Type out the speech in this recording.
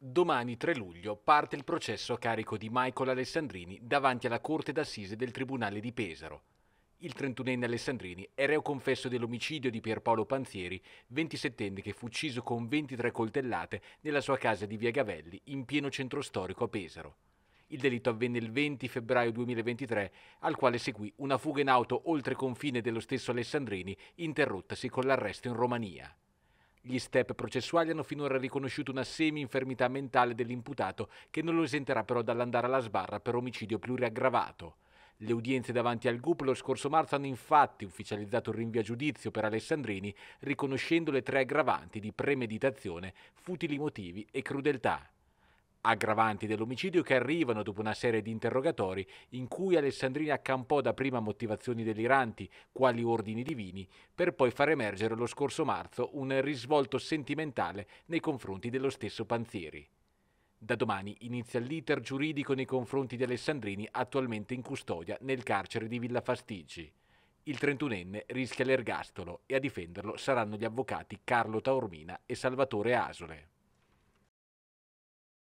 Domani 3 luglio parte il processo a carico di Michael Alessandrini davanti alla Corte d'Assise del Tribunale di Pesaro. Il 31enne Alessandrini è reo confesso dell'omicidio di Pierpaolo Panzieri, 27enne che fu ucciso con 23 coltellate nella sua casa di Via Gavelli in pieno centro storico a Pesaro. Il delitto avvenne il 20 febbraio 2023, al quale seguì una fuga in auto oltre confine dello stesso Alessandrini, interrottasi con l'arresto in Romania. Gli step processuali hanno finora riconosciuto una semi-infermità mentale dell'imputato che non lo esenterà però dall'andare alla sbarra per omicidio pluriaggravato. Le udienze davanti al GUP lo scorso marzo hanno infatti ufficializzato il rinvio a giudizio per Alessandrini, riconoscendo le tre aggravanti di premeditazione, futili motivi e crudeltà aggravanti dell'omicidio che arrivano dopo una serie di interrogatori in cui Alessandrini accampò dapprima motivazioni deliranti, quali ordini divini, per poi far emergere lo scorso marzo un risvolto sentimentale nei confronti dello stesso Panzieri. Da domani inizia l'iter giuridico nei confronti di Alessandrini attualmente in custodia nel carcere di Villa Fastigi. Il 31enne rischia l'ergastolo e a difenderlo saranno gli avvocati Carlo Taormina e Salvatore Asole.